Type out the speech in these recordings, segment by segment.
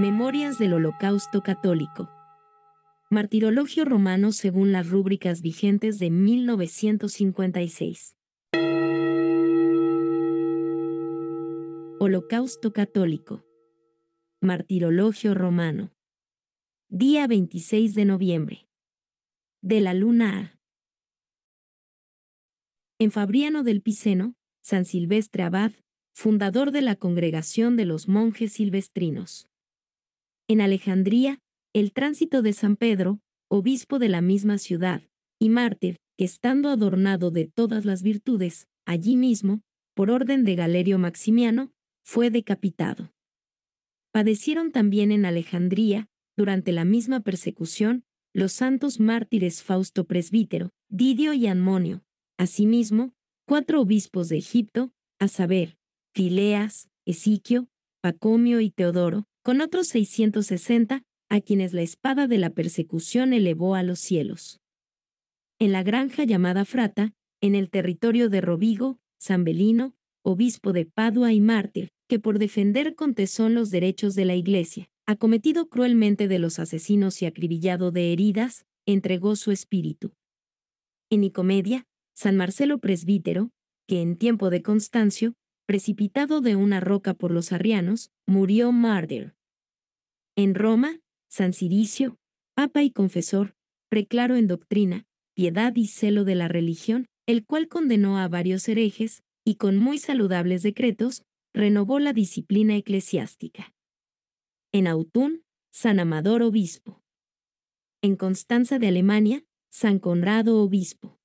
Memorias del Holocausto Católico. Martirologio romano según las rúbricas vigentes de 1956. Holocausto Católico. Martirologio romano. Día 26 de noviembre. De la luna A. En Fabriano del Piceno, San Silvestre Abad, fundador de la Congregación de los Monjes Silvestrinos. En Alejandría, el tránsito de San Pedro, obispo de la misma ciudad, y mártir, que estando adornado de todas las virtudes, allí mismo, por orden de Galerio Maximiano, fue decapitado. Padecieron también en Alejandría, durante la misma persecución, los santos mártires Fausto Presbítero, Didio y Anmonio, asimismo, cuatro obispos de Egipto, a saber, Fileas, Esiquio, Pacomio y Teodoro, con otros 660, a quienes la espada de la persecución elevó a los cielos. En la granja llamada Frata, en el territorio de Robigo, San Belino, obispo de Padua y mártir, que por defender con tesón los derechos de la Iglesia, acometido cruelmente de los asesinos y acribillado de heridas, entregó su espíritu. En Nicomedia, San Marcelo presbítero, que en tiempo de Constancio, precipitado de una roca por los arrianos, murió mártir. En Roma, San Ciricio, papa y confesor, preclaro en doctrina, piedad y celo de la religión, el cual condenó a varios herejes, y con muy saludables decretos, renovó la disciplina eclesiástica. En Autún, San Amador Obispo. En Constanza de Alemania, San Conrado Obispo.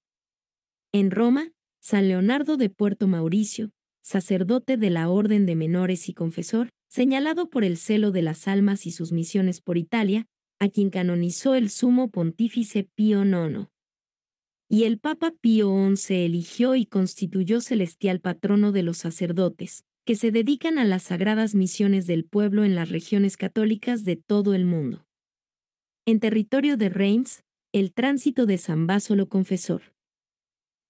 En Roma, San Leonardo de Puerto Mauricio, sacerdote de la Orden de Menores y confesor, señalado por el celo de las almas y sus misiones por Italia, a quien canonizó el sumo pontífice Pío IX. Y el Papa Pío XI eligió y constituyó celestial patrono de los sacerdotes, que se dedican a las sagradas misiones del pueblo en las regiones católicas de todo el mundo. En territorio de Reims, el tránsito de San Básolo Confesor.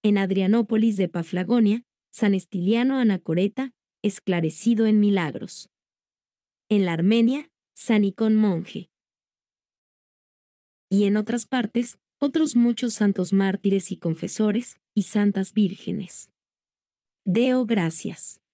En Adrianópolis de Paflagonia, San Estiliano Anacoreta, esclarecido en milagros en la Armenia, Sanicón monje. Y en otras partes, otros muchos santos mártires y confesores, y santas vírgenes. Deo gracias.